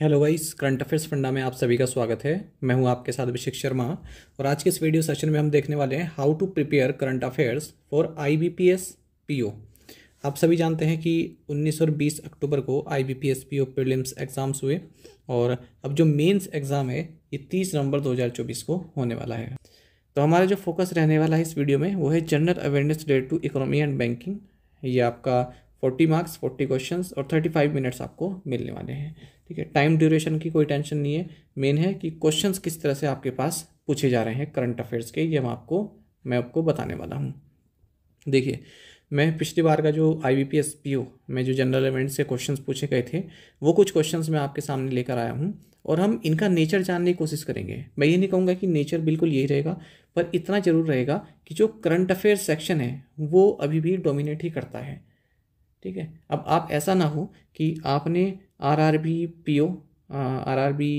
hello vice current affairs funda में आप सभी का स्वागत है मैं हूं आपके साथ अभिषेक शर्मा और आज के इस वीडियो सेशन में हम देखने वाले हैं how to prepare current affairs for IBPS PO आप सभी जानते हैं कि 19 और 20 अक्टूबर को आईबीपीएस पीओ प्रीलिम्स एग्ज़ाम्स हुए और अब जो मेन्स एग्ज़ाम है ये तीस नवंबर दो को होने वाला है तो हमारा जो फोकस रहने वाला है इस वीडियो में वो है general awareness related to economy and banking ये आपका फोर्टी मार्क्स फोर्टी क्वेश्चन और थर्टी फाइव मिनट्स आपको मिलने वाले हैं ठीक है टाइम ड्यूरेशन की कोई टेंशन नहीं है मेन है कि क्वेश्चन किस तरह से आपके पास पूछे जा रहे हैं करंट अफेयर्स के ये मैं आपको मैं आपको बताने वाला हूँ देखिए मैं पिछली बार का जो I B P S P O में जो जनरल इवेंट से क्वेश्चन पूछे गए थे वो कुछ क्वेश्चन मैं आपके सामने लेकर आया हूँ और हम इनका नेचर जानने की कोशिश करेंगे मैं ये नहीं कहूँगा कि नेचर बिल्कुल यही रहेगा पर इतना ज़रूर रहेगा कि जो करंट अफेयर सेक्शन है वो अभी भी डोमिनेट ही करता है ठीक है अब आप ऐसा ना हो कि आपने R R B P O R R B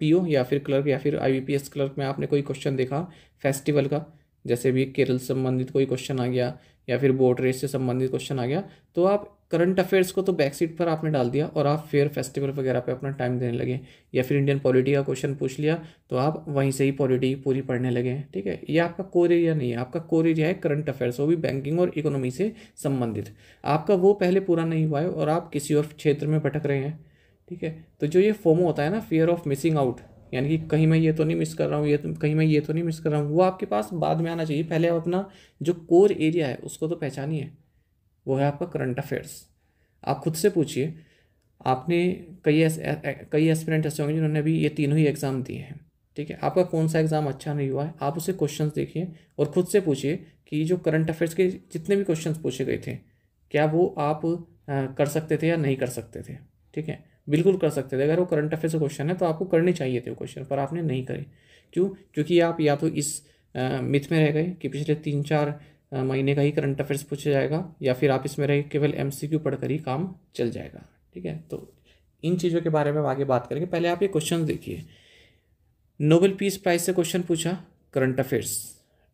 P O या फिर क्लर्क या फिर I B P S clerk में आपने कोई क्वेश्चन देखा फेस्टिवल का जैसे भी केरल से संबंधित कोई क्वेश्चन आ गया या फिर बोट रेस से संबंधित क्वेश्चन आ गया तो आप करंट अफेयर्स को तो बैक सीट पर आपने डाल दिया और आप फेयर फेस्टिवल वगैरह पे अपना टाइम देने लगे या फिर इंडियन पॉलिटी का क्वेश्चन पूछ लिया तो आप वहीं से ही पॉलिटी पूरी पढ़ने लगे ठीक है ये आपका कोर एरिया नहीं है आपका कोर एरिया है करंट अफेयर्स वो भी बैंकिंग और इकोनॉमी से संबंधित आपका वो पहले पूरा नहीं हुआ है और आप किसी और क्षेत्र में भटक रहे हैं ठीक है तो जो ये फोमो होता है ना फियर ऑफ मिसिंग आउट यानी कि कहीं मैं ये तो नहीं मिस कर रहा हूँ ये तो कहीं मैं ये तो नहीं मिस कर रहा हूँ वो आपके पास बाद में आना चाहिए पहले आप अपना जो कोर एरिया है उसको तो पहचानिए वो है आपका करंट अफेयर्स आप खुद से पूछिए आपने कई एस, कई एस्पिरेंट ऐसे होंगे जिन्होंने अभी ये तीनों ही एग्ज़ाम दिए हैं ठीक है आपका कौन सा एग्ज़ाम अच्छा नहीं हुआ है आप उसे क्वेश्चंस देखिए और ख़ुद से पूछिए कि जो करंट अफेयर्स के जितने भी क्वेश्चंस पूछे गए थे क्या वो आप आ, कर सकते थे या नहीं कर सकते थे ठीक है बिल्कुल कर सकते थे अगर वो करंट अफेयर्स क्वेश्चन है तो आपको करने चाहिए थे वो क्वेश्चन पर आपने नहीं करे क्यों क्योंकि आप या तो इस मिथ में रह गए कि पिछले तीन चार महीने का ही करंट अफेयर्स पूछा जाएगा या फिर आप इसमें रहे केवल एम सी क्यू पढ़कर ही काम चल जाएगा ठीक है तो इन चीज़ों के बारे में हम आगे बात करेंगे पहले आप ये क्वेश्चन देखिए नोबेल पीस प्राइज से क्वेश्चन पूछा करंट अफेयर्स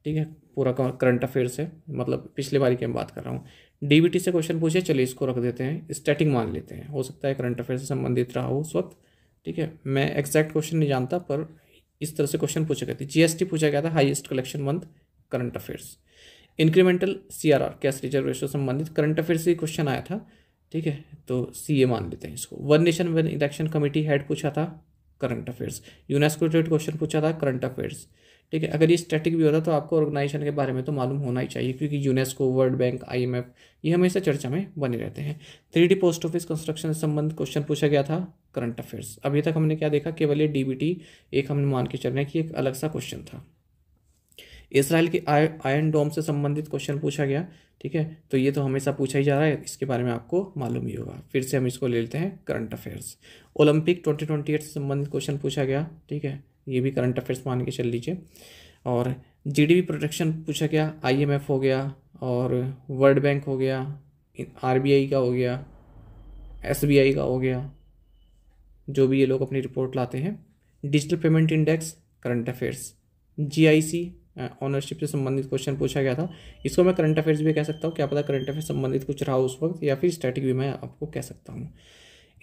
ठीक है पूरा करंट अफेयर्स है मतलब पिछले बार की मैं बात कर रहा हूँ डीबीटी से क्वेश्चन पूछे चलिए इसको रख देते हैं स्टार्टिंग मान लेते हैं हो सकता है करंट अफेयर से संबंधित रहा हो उस वक्त ठीक है मैं एग्जैक्ट क्वेश्चन नहीं जानता पर इस तरह से क्वेश्चन पूछे गए थे जीएसटी पूछा गया था highest collection month current affairs incremental C R R cash reserve ratio संबंधित करंट अफेयर से क्वेश्चन आया था ठीक है तो सी ए मान लेते हैं इसको one nation one election committee head पूछा था current affairs UNESCO related question पूछा था करंट अफेयर्स ठीक है अगर ये स्टैटिक भी होता तो आपको ऑर्गेनाइजेशन के बारे में तो मालूम होना ही चाहिए क्योंकि यूनेस्को वर्ल्ड बैंक आईएमएफ ये हमेशा चर्चा में बने रहते हैं three D post office construction से संबंध क्वेश्चन पूछा गया था करंट अफेयर्स अभी तक हमने क्या देखा केवल ये टी एक हमने मान के चल रहे हैं कि एक अलग सा क्वेश्चन था इसराइल आय आयन डोम से संबंधित क्वेश्चन पूछा गया ठीक है तो ये तो हमेशा पूछा ही जा रहा है इसके बारे में आपको मालूम ही होगा फिर से हम इसको ले लेते हैं current affairs Olympic twenty twenty eight से संबंधित क्वेश्चन पूछा गया ठीक है ये भी करंट अफेयर्स मान के चल लीजिए और जीडीपी प्रोटेक्शन पूछा गया आईएमएफ हो गया और वर्ल्ड बैंक हो गया आरबीआई का हो गया एसबीआई का हो गया जो भी ये लोग अपनी रिपोर्ट लाते हैं digital payment index current affairs GIC ownership से संबंधित क्वेश्चन पूछा गया था इसको मैं करंट अफेयर्स भी कह सकता हूँ क्या पता करंट अफेयर्स संबंधित कुछ रहा उस वक्त या फिर स्टैटिक भी मैं आपको कह सकता हूँ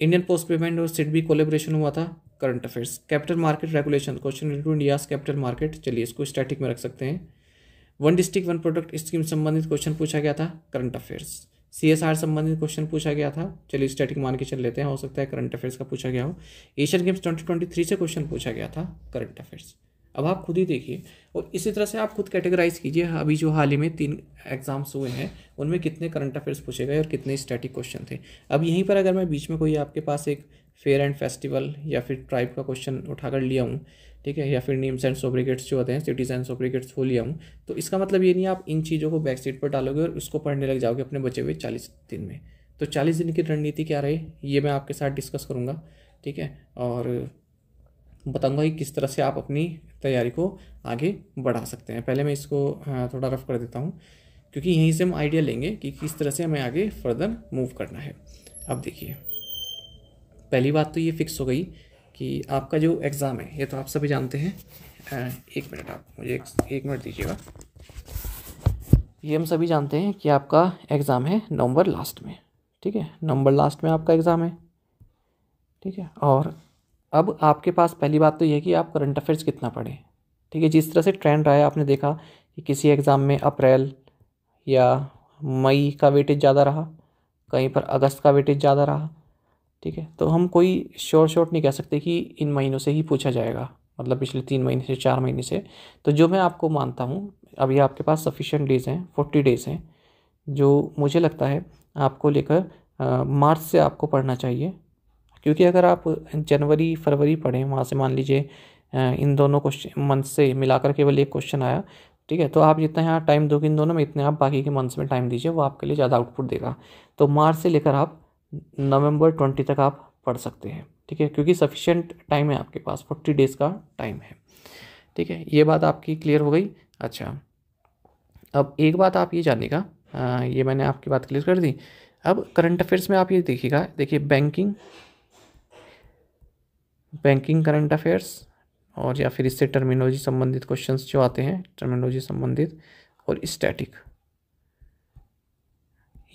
इंडियन पोस्ट पेमेंट और सिडबी कोलेबोरेशन हुआ था current affairs capital market regulation question into India capital market चलिए इसको स्टैटिक में रख सकते हैं one district one product scheme संबंधित क्वेश्चन पूछा गया था current affairs C S R संबंधित क्वेश्चन पूछा गया था चलिए स्टैटिक मान के चल लेते हैं हो सकता है करंट अफेयर्स का पूछा गया हो Asian Games twenty twenty three से क्वेश्चन पूछा गया था करंट अफेयर्स अब आप खुद ही देखिए और इसी तरह से आप खुद कैटेगराइज कीजिए हाँ, अभी जो हाल ही में तीन एग्जाम्स हुए हैं उनमें कितने करंट अफेयर्स पूछे गए और कितने स्टैटिक क्वेश्चन थे अब यहीं पर अगर मैं बीच में कोई आपके पास एक फेयर एंड फेस्टिवल या फिर ट्राइब का क्वेश्चन उठाकर लिया हूँ ठीक है या फिर नेम्स एंड सोब्रिकेट्स जो होते हैं सिटीज एंड सोब्रिकेट्स वो लिया हूँ तो इसका मतलब ये नहीं आप इन चीज़ों को बैक सीट पर डालोगे और उसको पढ़ने लग जाओगे अपने बचे हुए चालीस दिन में तो चालीस दिन की रणनीति क्या रही ये मैं आपके साथ डिस्कस करूँगा ठीक है और बताऊंगा कि किस तरह से आप अपनी तैयारी को आगे बढ़ा सकते हैं पहले मैं इसको थोड़ा रफ कर देता हूँ क्योंकि यहीं से हम आइडिया लेंगे कि किस तरह से हमें आगे फर्दर मूव करना है अब देखिए पहली बात तो ये फिक्स हो गई कि आपका जो एग्ज़ाम है ये तो आप सभी जानते हैं एक मिनट आप मुझे एक, एक मिनट दीजिएगा ये हम सभी जानते हैं कि आपका एग्ज़ाम है नवंबर लास्ट में ठीक है नवंबर लास्ट में आपका एग्ज़ाम है ठीक है और अब आपके पास पहली बात तो यह कि आप करंट अफेयर्स कितना पढ़ें ठीक है जिस तरह से ट्रेंड रहा है आपने देखा कि किसी एग्ज़ाम में अप्रैल या मई का वेटेज ज़्यादा रहा कहीं पर अगस्त का वेटेज ज़्यादा रहा ठीक है तो हम कोई शॉर्ट शॉर्ट नहीं कह सकते कि इन महीनों से ही पूछा जाएगा मतलब पिछले तीन महीने से चार महीने से तो जो मैं आपको मानता हूँ अभी आपके पास सफिशेंट डेज़ हैं फोर्टी डेज़ हैं जो मुझे लगता है आपको लेकर मार्च से आपको पढ़ना चाहिए क्योंकि अगर आप जनवरी फरवरी पढ़ें वहाँ से मान लीजिए इन दोनों क्वेश्चन मंथ से मिलाकर केवल एक क्वेश्चन आया ठीक है तो आप जितना यहाँ टाइम दोगे इन दोनों में इतने आप बाकी के मंथ्स में टाइम दीजिए वो आपके लिए ज़्यादा आउटपुट देगा तो मार्च से लेकर आप नवंबर ट्वेंटी तक आप पढ़ सकते हैं ठीक है क्योंकि सफिशेंट टाइम है आपके पास फोर्टी डेज़ का टाइम है ठीक है ये बात आपकी क्लियर हो गई अच्छा अब एक बात आप ये जानेगा ये मैंने आपकी बात क्लियर कर दी अब करंट अफेयर्स में आप ये देखिएगा देखिए बैंकिंग बैंकिंग करंट अफेयर्स और या फिर इससे टर्मिनोलॉजी संबंधित क्वेश्चंस जो आते हैं टर्मिनोलॉजी संबंधित और स्टैटिक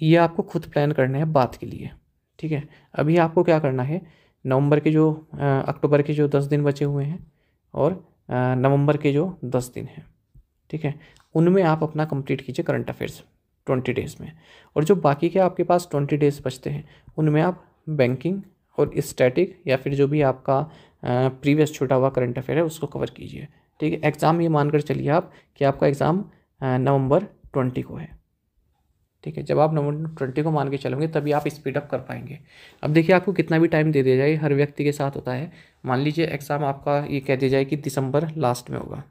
ये आपको खुद प्लान करने हैं बात के लिए ठीक है अभी आपको क्या करना है नवंबर के जो अक्टूबर के जो दस दिन बचे हुए हैं और नवंबर के जो दस दिन हैं ठीक है उनमें आप अपना कंप्लीट कीजिए करंट अफेयर्स ट्वेंटी डेज़ में और जो बाकी के आपके पास ट्वेंटी डेज़ बचते हैं उनमें आप बैंकिंग और स्टैटिक या फिर जो भी आपका प्रीवियस छूटा हुआ करंट अफेयर है उसको कवर कीजिए ठीक है एग्ज़ाम ये मानकर चलिए आप कि आपका एग्ज़ाम नवंबर ट्वेंटी को है ठीक है जब आप नवंबर ट्वेंटी को मान के चलोगे तभी आप स्पीड अप कर पाएंगे अब देखिए आपको कितना भी टाइम दे दिया जाए हर व्यक्ति के साथ होता है मान लीजिए एग्ज़ाम आपका ये कह दिया जाए कि दिसंबर लास्ट में होगा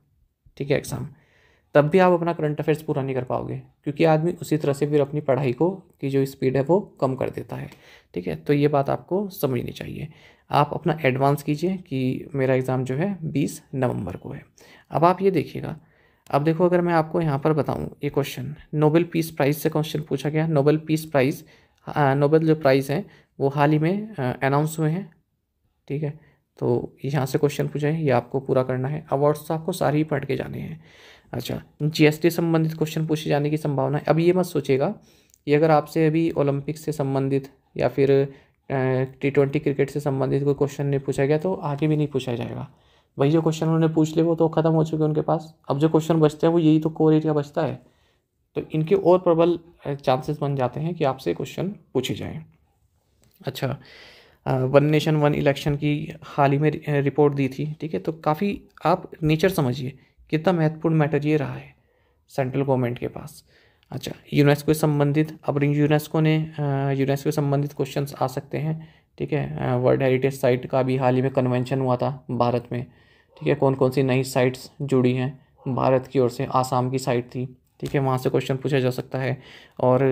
ठीक है एग्ज़ाम तब भी आप अपना करंट अफेयर्स पूरा नहीं कर पाओगे क्योंकि आदमी उसी तरह से फिर अपनी पढ़ाई को की जो स्पीड है वो कम कर देता है ठीक है तो ये बात आपको समझनी चाहिए आप अपना एडवांस कीजिए कि मेरा एग्ज़ाम जो है बीस नवंबर को है अब आप ये देखिएगा अब देखो अगर मैं आपको यहाँ पर बताऊँ ये क्वेश्चन नोबेल पीस प्राइज़ से क्वेश्चन पूछा गया नोबेल पीस प्राइज़ नोबेल जो प्राइज़ हैं वो हाल ही में अनाउंस हुए हैं ठीक है तो यहाँ से क्वेश्चन पूछा है ये आपको पूरा करना है अवार्ड्स तो आपको सारे ही पढ़ के जाने हैं अच्छा जीएसटी संबंधित क्वेश्चन पूछे जाने की संभावना है अब ये मत सोचेगा कि अगर आपसे अभी ओलंपिक से संबंधित या फिर टी ट्वेंटी क्रिकेट से संबंधित कोई क्वेश्चन नहीं पूछा गया तो आगे भी नहीं पूछा जाएगा वही जो क्वेश्चन उन्होंने पूछ लिए वो तो ख़त्म हो चुके हैं उनके पास अब जो क्वेश्चन बचते हैं वो यही तो कोर एरिया बचता है तो इनके और प्रबल चांसेस बन जाते हैं कि आपसे क्वेश्चन पूछे जाएँ अच्छा वन नेशन वन इलेक्शन की हाल ही में रिपोर्ट दी थी ठीक है तो काफ़ी आप नेचर समझिए कितना महत्वपूर्ण मैटर ये रहा है सेंट्रल गवर्नमेंट के पास अच्छा यूनेस्को से संबंधित अब यूनेस्को ने यूनेस्को से संबंधित क्वेश्चन आ सकते हैं ठीक है वर्ल्ड हेरिटेज साइट का भी हाल ही में कन्वेंशन हुआ था भारत में ठीक है कौन कौन सी नई साइट्स जुड़ी हैं भारत की ओर से आसाम की साइट थी ठीक है वहाँ से क्वेश्चन पूछा जा सकता है और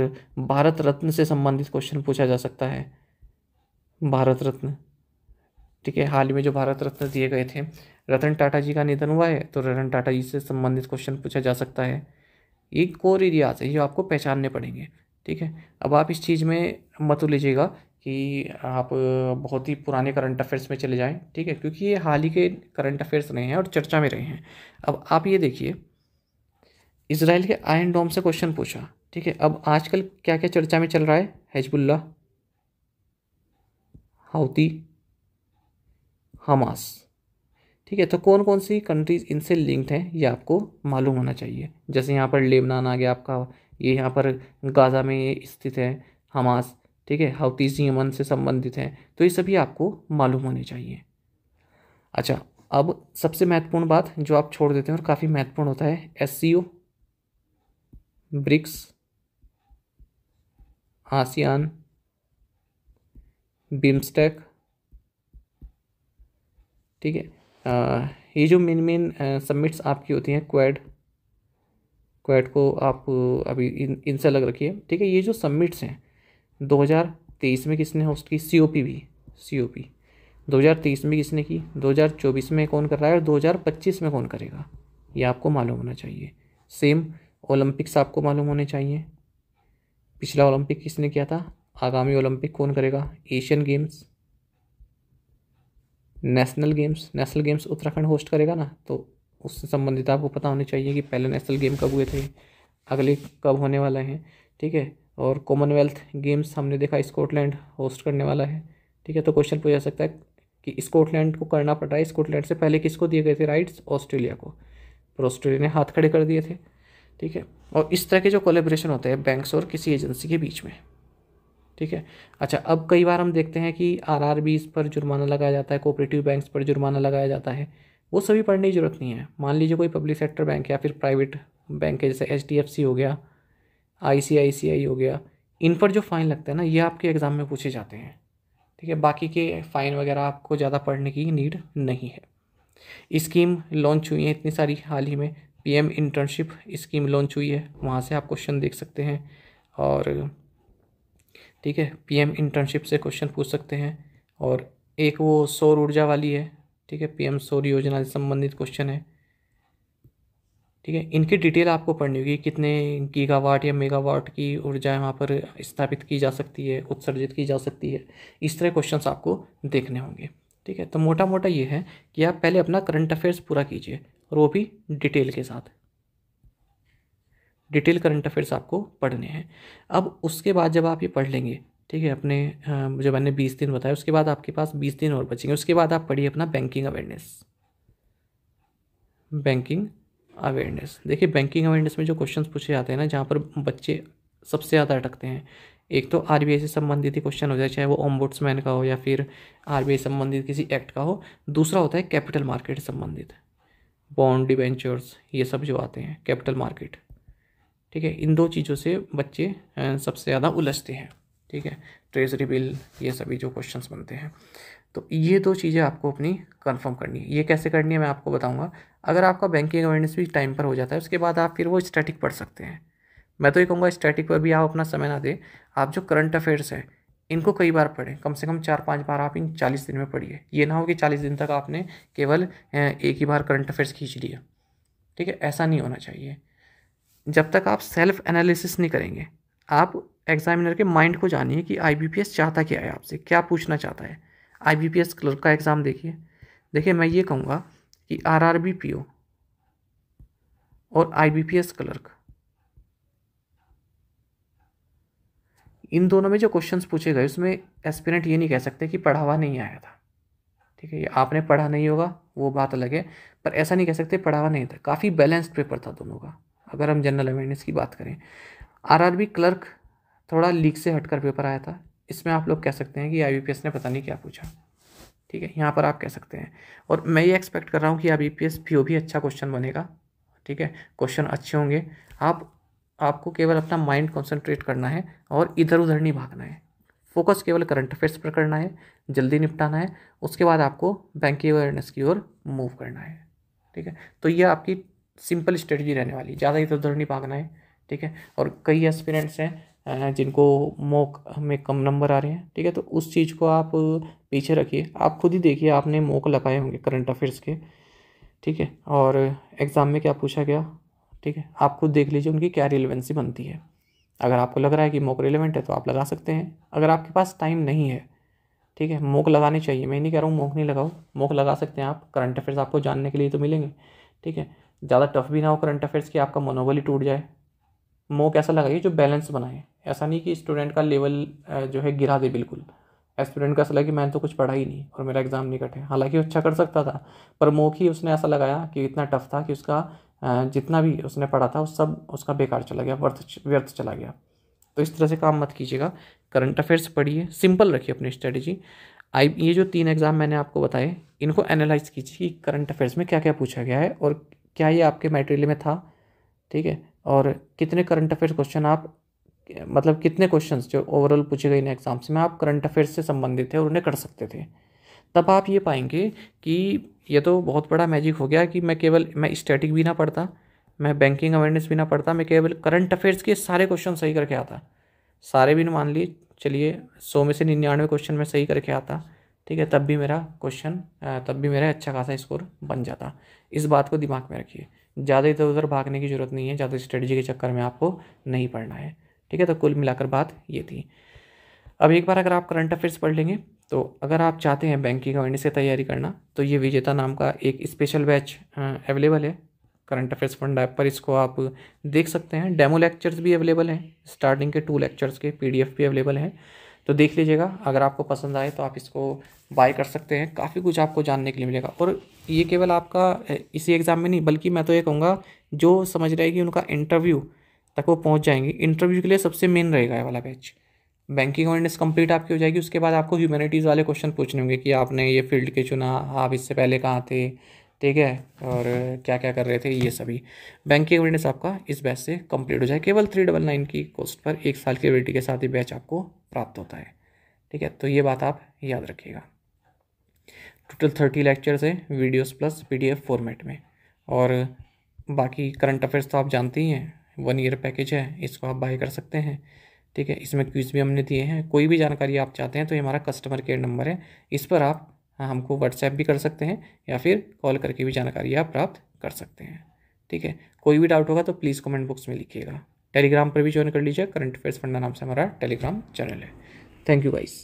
भारत रत्न से संबंधित क्वेश्चन पूछा जा सकता है भारत रत्न ठीक है हाल ही में जो भारत रत्न दिए गए थे रतन टाटा जी का निधन हुआ है तो रतन टाटा जी से संबंधित क्वेश्चन पूछा जा सकता है ये कोर एरियाज है जो आपको पहचानने पड़ेंगे ठीक है अब आप इस चीज़ में मत लीजिएगा कि आप बहुत ही पुराने करंट अफेयर्स में चले जाएं ठीक है क्योंकि ये हाल ही के करंट अफेयर्स रहे हैं और चर्चा में रहे हैं अब आप ये देखिए इसराइल के आयन डोम से क्वेश्चन पूछा ठीक है अब आजकल क्या क्या चर्चा में चल रहा है हजबुल्ला हाउती हमास ठीक है तो कौन कौन सी कंट्रीज़ इनसे लिंक्ड हैं ये आपको मालूम होना चाहिए जैसे यहाँ पर लेबनान आ गया आपका ये यहाँ पर गाज़ा में स्थित है हमास ठीक है हाउतीज यमन से संबंधित हैं तो ये सभी आपको मालूम होने चाहिए अच्छा अब सबसे महत्वपूर्ण बात जो आप छोड़ देते हैं और काफ़ी महत्वपूर्ण होता है S C O BRICS ASEAN BIMSTEC ठीक है ये जो मेन मेन सबमिट्स आपकी होती हैं क्वेड क्वेड को आप अभी इन इनसे अलग रखिए ठीक है ये जो सबमिट्स हैं 2023 में किसने होस्ट की सी ओ पी भी सी ओ पी तेईस में किसने की 2024 में कौन कर रहा है और 2025 में कौन करेगा ये आपको मालूम होना चाहिए सेम ओलंपिक्स आपको मालूम होने चाहिए पिछला ओलंपिक किसने किया था आगामी ओलंपिक कौन करेगा Asian Games national games national games Uttarakhand host करेगा ना तो उससे संबंधित आपको पता होनी चाहिए कि पहले नेशनल गेम कब हुए थे अगले कब होने वाला है ठीक है और कॉमनवेल्थ गेम्स हमने देखा स्कॉटलैंड होस्ट करने वाला है ठीक है तो क्वेश्चन पूछा सकता है कि स्कॉटलैंड को करना पड़ रहा है स्कॉटलैंड से पहले किसको दिए गए थे राइट्स ऑस्ट्रेलिया को पर ऑस्ट्रेलिया ने हाथ खड़े कर दिए थे ठीक है और इस तरह के जो कोलेब्रेशन होते हैं बैंक्स और किसी एजेंसी के बीच में ठीक है अच्छा अब कई बार हम देखते हैं कि आर आर पर जुर्माना लगाया जाता है कोऑपरेटिव बैंक्स पर जुर्माना लगाया जाता है वो सभी पढ़ने की ज़रूरत नहीं है मान लीजिए कोई पब्लिक सेक्टर बैंक या फिर प्राइवेट बैंक है जैसे एच हो गया आई हो गया इन पर जो फ़ाइन लगता है ना ये आपके एग्ज़ाम में पूछे जाते हैं ठीक है बाकी के फ़ाइन वगैरह आपको ज़्यादा पढ़ने की नीड नहीं है स्कीम लॉन्च हुई है इतनी सारी हाल ही में पीएम इंटर्नशिप स्कीम लॉन्च हुई है वहाँ से आप क्वेश्चन देख सकते हैं और ठीक है पीएम इंटर्नशिप से क्वेश्चन पूछ सकते हैं और एक वो सौर ऊर्जा वाली है ठीक है पीएम सौर योजना से संबंधित क्वेश्चन है ठीक है इनकी डिटेल आपको पढ़नी होगी कितने गीगावाट या मेगावाट की ऊर्जा वहाँ पर स्थापित की जा सकती है उत्सर्जित की जा सकती है इस तरह क्वेश्चन आपको देखने होंगे ठीक है तो मोटा मोटा ये है कि आप पहले अपना करंट अफेयर्स पूरा कीजिए और वो भी डिटेल के साथ डिटेल करंट अफेयर्स आपको पढ़ने हैं अब उसके बाद जब आप ये पढ़ लेंगे ठीक है अपने जो मैंने बीस दिन बताया उसके बाद आपके पास बीस दिन और बचेंगे उसके बाद आप पढ़िए अपना बैंकिंग अवेयरनेस बैंकिंग अवेयरनेस देखिए बैंकिंग अवेयरनेस में जो क्वेश्चन पूछे जाते हैं ना जहाँ पर बच्चे सबसे ज़्यादा अटकते हैं एक तो आर से संबंधित ही क्वेश्चन हो जाए चाहे वो ओम्बुड्समैन का हो या फिर आर संबंधित किसी एक्ट का हो दूसरा होता है कैपिटल मार्केट संबंधित बॉन्ड डिवेंचर्स ये सब जो आते हैं कैपिटल मार्केट ठीक है इन दो चीज़ों से बच्चे सबसे ज़्यादा उलझते हैं ठीक है ट्रेजरी बिल ये सभी जो क्वेश्चंस बनते हैं तो ये दो चीज़ें आपको अपनी कंफर्म करनी है ये कैसे करनी है मैं आपको बताऊंगा अगर आपका बैंकिंग अवेयरनेस भी टाइम पर हो जाता है उसके बाद आप फिर वो स्टैटिक पढ़ सकते हैं मैं तो ये कहूँगा स्टैटिक पर भी आप अपना समय ना दें आप जो करंट अफेयर्स हैं इनको कई बार पढ़ें कम से कम चार पाँच बार आप इन चालीस दिन में पढ़िए ये ना हो कि चालीस दिन तक आपने केवल एक ही बार करंट अफेयर्स खींच लिया ठीक है ऐसा नहीं होना चाहिए जब तक आप सेल्फ एनालिसिस नहीं करेंगे आप एग्जामिनर के माइंड को जानिए कि आई चाहता क्या है आपसे क्या पूछना चाहता है आई बी क्लर्क का एग्ज़ाम देखिए देखिए मैं ये कहूँगा कि R R B P O और आई क्लर्क इन दोनों में जो क्वेश्चंस पूछे गए उसमें एस्पिरेंट ये नहीं कह सकते कि पढ़ावा नहीं आया था ठीक है ये आपने पढ़ा नहीं होगा वो बात अलग है पर ऐसा नहीं कह सकते पढ़ावा नहीं था काफ़ी बैलेंस्ड पेपर था दोनों का अगर हम जनरल अवेयरनेस की बात करें आरआरबी क्लर्क थोड़ा लीक से हटकर पेपर आया था इसमें आप लोग कह सकते हैं कि एस ने पता नहीं क्या पूछा ठीक है यहाँ पर आप कह सकते हैं और मैं ये एक्सपेक्ट कर रहा हूँ कि आई बी भी अच्छा क्वेश्चन बनेगा ठीक है क्वेश्चन अच्छे होंगे आप आपको केवल अपना माइंड कॉन्सेंट्रेट करना है और इधर उधर नहीं भागना है फोकस केवल करंट अफेयर्स पर करना है जल्दी निपटाना है उसके बाद आपको बैंकिंग अवेयरनेस की ओर मूव करना है ठीक है तो ये आपकी सिंपल स्ट्रेटजी रहने वाली ज़्यादा इधर उधर नहीं भागना है ठीक है और कई एस्पिरेंट्स हैं जिनको मोक में कम नंबर आ रहे हैं ठीक है तो उस चीज़ को आप पीछे रखिए आप खुद ही देखिए आपने मॉक लगाए होंगे करंट अफेयर्स के ठीक है और एग्ज़ाम में क्या पूछा गया ठीक है आप खुद देख लीजिए उनकी क्या रिलेवेंसी बनती है अगर आपको लग रहा है कि मोक रिलेवेंट है तो आप लगा सकते हैं अगर आपके पास टाइम नहीं है ठीक है मोक लगाने चाहिए मैं नहीं कह रहा हूँ मॉक नहीं लगाओ मोक लगा सकते हैं आप करंट अफेयर्स आपको जानने के लिए तो मिलेंगे ठीक है ज़्यादा टफ भी ना हो करंट अफेयर्स की आपका मनोबल ही टूट जाए मोक ऐसा लगाइए जो बैलेंस बनाए ऐसा नहीं कि स्टूडेंट का लेवल जो है गिरा दे बिल्कुल स्टूडेंट का ऐसा लगा कि मैंने तो कुछ पढ़ा ही नहीं और मेरा एग्ज़ाम नहीं कटे हालांकि वो अच्छा कर सकता था पर मोक ही उसने ऐसा लगाया कि इतना टफ था कि उसका जितना भी उसने पढ़ा था उस सब उसका बेकार चला गया व्यर्थ व्यर्थ चला गया तो इस तरह से काम मत कीजिएगा करंट अफेयर्स पढ़िए सिंपल रखिए अपनी स्ट्रेटेजी आई ये जो तीन एग्ज़ाम मैंने आपको बताए इनको एनालाइज कीजिए कि करंट अफेयर्स में क्या क्या पूछा गया है और क्या ये आपके मेटेरियल में था ठीक है और कितने करंट अफेयर्स क्वेश्चन आप मतलब कितने क्वेश्चंस जो ओवरऑल पूछे गए इन एग्ज़ाम्स में आप करंट अफेयर्स से संबंधित थे और उन्हें कर सकते थे तब आप ये पाएंगे कि ये तो बहुत बड़ा मैजिक हो गया कि मैं केवल मैं स्टैटिक भी ना पढ़ता मैं बैंकिंग अवेयरनेस भी ना पढ़ता मैं केवल करंट अफेयर्स के सारे क्वेश्चन सही करके आता सारे भी मान लिए चलिए सौ में से निन्यानवे क्वेश्चन में सही करके आता ठीक है तब भी मेरा क्वेश्चन तब भी मेरा अच्छा खासा स्कोर बन जाता इस बात को दिमाग में रखिए ज़्यादा इधर उधर भागने की ज़रूरत नहीं है ज़्यादा स्ट्रेटजी के चक्कर में आपको नहीं पढ़ना है ठीक है तो कुल मिलाकर बात ये थी अब एक बार अगर आप करंट अफेयर्स पढ़ लेंगे तो अगर आप चाहते हैं बैंकिंग अवेयरनेस से तैयारी करना तो ये विजेता नाम का एक स्पेशल बैच अवेलेबल है करंट अफेयर्स फंड ऐप पर इसको आप देख सकते हैं डेमो लेक्चर्स भी अवेलेबल हैं स्टार्टिंग के टू लेक्चर्स के पीडीएफ भी अवेलेबल हैं तो देख लीजिएगा अगर आपको पसंद आए तो आप इसको बाय कर सकते हैं काफ़ी कुछ आपको जानने के लिए मिलेगा और ये केवल आपका इसी एग्ज़ाम में नहीं बल्कि मैं तो ये कहूँगा जो समझ रहे कि उनका इंटरव्यू तक वो पहुँच जाएंगे इंटरव्यू के लिए सबसे मेन रहेगा ये वाला बैच बैंकिंग अवेयरनेस कंप्लीट आपकी हो जाएगी उसके बाद आपको ह्यूमैनिटीज़ वाले क्वेश्चन पूछने होंगे कि आपने ये फील्ड के चुना आप इससे पहले कहाँ थे ठीक है और क्या क्या कर रहे थे ये सभी बैंकिंग अवेयरनेस आपका इस बैच से कंप्लीट हो जाए केवल थ्री डबल नाइन की कॉस्ट पर एक साल की अवेलिटी के साथ ही बैच आपको प्राप्त होता है ठीक है तो ये बात आप याद रखिएगा टोटल थर्टी लेक्चर्स है वीडियोस प्लस पीडीएफ फॉर्मेट में और बाकी करंट अफेयर्स तो आप जानते ही हैं वन ईयर पैकेज है इसको आप बाय कर सकते हैं ठीक है इसमें क्विज भी हमने दिए हैं कोई भी जानकारी आप चाहते हैं तो ये हमारा कस्टमर केयर नंबर है इस पर आप हाँ, हमको व्हाट्सएप भी कर सकते हैं या फिर कॉल करके भी जानकारी आप प्राप्त कर सकते हैं ठीक है कोई भी डाउट होगा तो प्लीज़ कमेंट बॉक्स में लिखिएगा टेलीग्राम पर भी ज्वाइन कर लीजिए करंट अफेयर्स फंडा नाम से हमारा टेलीग्राम चैनल है थैंक यू गाइस